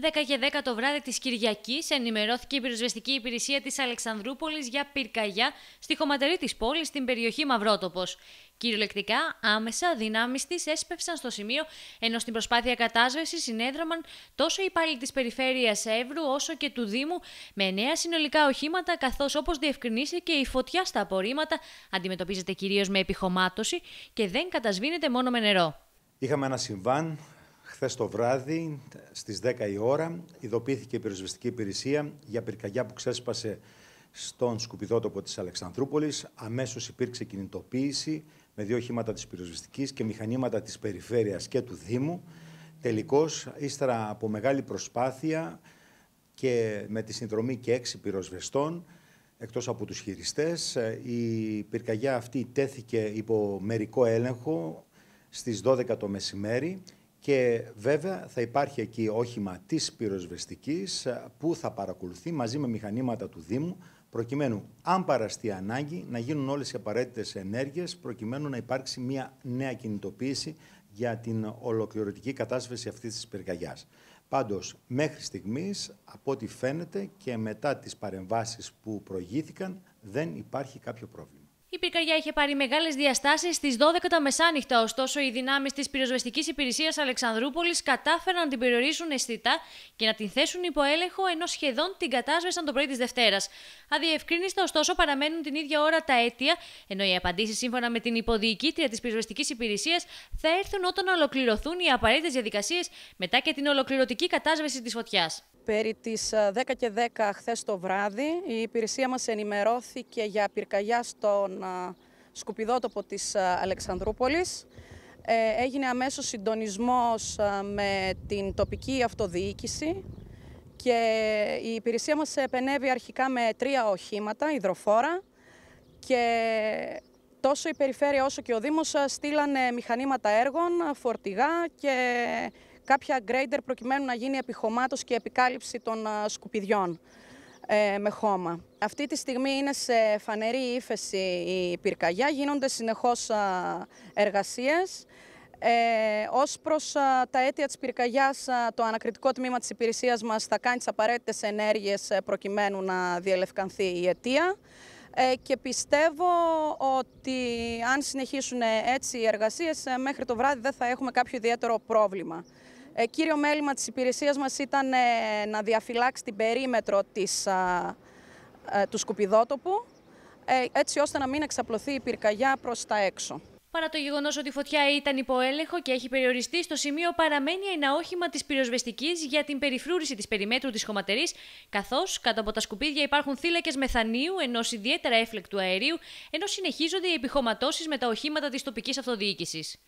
10 και 10 το βράδυ της Κυριακής ενημερώθηκε η πυροσβεστική υπηρεσία της Αλεξανδρούπολης για πυρκαγιά στη χωματερή της πόλης στην περιοχή Μαυρότοπος. Κυριολεκτικά, άμεσα δυνάμεις της έσπευσαν στο σημείο, ενώ στην προσπάθεια κατάσβεση συνέδραμαν τόσο οι υπάλληλοι της περιφέρειας Εύρου όσο και του Δήμου με νέα συνολικά οχήματα, καθώς όπως και η φωτιά στα απορρίμματα αντιμετωπίζεται κυρίως με επιχωμάτωση και δεν κατασβήνεται μόνο με νερό. Είχαμε ένα συμβάν Χθες το βράδυ, στις 10 η ώρα, ειδοποιήθηκε η πυροσβεστική υπηρεσία για πυρκαγιά που ξέσπασε στον σκουπιδότοπο της Αλεξανδρούπολης. Αμέσως υπήρξε κινητοποίηση με δύο οχήματα της πυροσβεστικής και μηχανήματα της περιφέρειας και του Δήμου. Τελικώς, ύστερα από μεγάλη προσπάθεια και με τη συνδρομή και έξι πυροσβεστών, εκτός από τους χειριστές, η πυρκαγιά αυτή τέθηκε υπό μερικό έλεγχο στις 12 το μεσημέρι και βέβαια θα υπάρχει εκεί όχημα της πυροσβεστικής ε, που θα παρακολουθεί μαζί με μηχανήματα του Δήμου προκειμένου, αν παραστεί ανάγκη, να γίνουν όλες οι απαραίτητες ενέργειες προκειμένου να υπάρξει μια νέα κινητοποίηση για την ολοκληρωτική κατάσβεση αυτής της πυρκαγιάς. Πάντως, μέχρι στιγμής, από ό,τι φαίνεται και μετά τις παρεμβάσεις που προηγήθηκαν, δεν υπάρχει κάποιο πρόβλημα. Η πυρκαγιά είχε πάρει μεγάλες διαστάσεις στις 12 τα μεσάνυχτα, ωστόσο οι δυνάμεις της πυροσβεστικής υπηρεσίας Αλεξανδρούπολης κατάφεραν να την περιορίσουν αισθητά και να την θέσουν υπό έλεγχο, ενώ σχεδόν την κατάσβεσαν το πρωί της Δευτέρας. Αδιευκρίνηστα, ωστόσο, παραμένουν την ίδια ώρα τα αίτια, ενώ οι απαντήσεις σύμφωνα με την υποδιοικήτρια της πυροσβεστικής υπηρεσίας θα έρθουν όταν ολοκληρωθούν οι απαραίτητες διαδικασίες μετά και την ολοκληρωτική κατάσβεση της φωτιάς. Περί τις 10 ε, και 10 το βράδυ η υπηρεσία μας ενημερώθηκε για πυρκαγιά στον σκουπιδότοπο της ε, Αλεξανδρούπολης. Ε, έγινε αμέσως συντονισμός ε, με την τοπική αυτοδιοίκηση και η υπηρεσία μας επενεύει αρχικά με τρία οχήματα, υδροφόρα και τόσο η Περιφέρεια όσο και ο Δήμος στείλανε μηχανήματα έργων, φορτηγά και κάποια γκρέιντερ προκειμένου να γίνει επιχωμάτωση και επικάλυψη των σκουπιδιών ε, με χώμα. Αυτή τη στιγμή είναι σε φανερή ύφεση η πυρκαγιά, γίνονται συνεχώς εργασίες. Ε, ως προς τα αίτια της πυρκαγιάς, το ανακριτικό τμήμα της υπηρεσίας μας θα κάνει τις απαραίτητες ενέργειες ε, προκειμένου να διελευκανθεί η αιτία. Ε, και πιστεύω ότι αν συνεχίσουν ε, έτσι οι εργασίες, μέχρι το βράδυ δεν θα έχουμε κάποιο ιδιαίτερο πρόβλημα. Ε, κύριο μέλημα της υπηρεσίας μας ήταν ε, να διαφυλάξει την περίμετρο της, ε, του σκουπιδότοπου, έτσι ώστε να μην εξαπλωθεί η πυρκαγιά προς τα έξω. Παρά το γεγονός ότι η φωτιά ήταν υπό έλεγχο και έχει περιοριστεί στο σημείο, παραμένει ένα όχημα της πυροσβεστικής για την περιφρούρηση της περιμέτρου της χωματερής, καθώς κάτω από τα σκουπίδια υπάρχουν θύλακες μεθανίου, ενός ιδιαίτερα έφλεκτου αερίου, ενώ συνεχίζονται οι επιχωματώσεις με τα οχήματα της τοπικής αυτοδιοίκησης.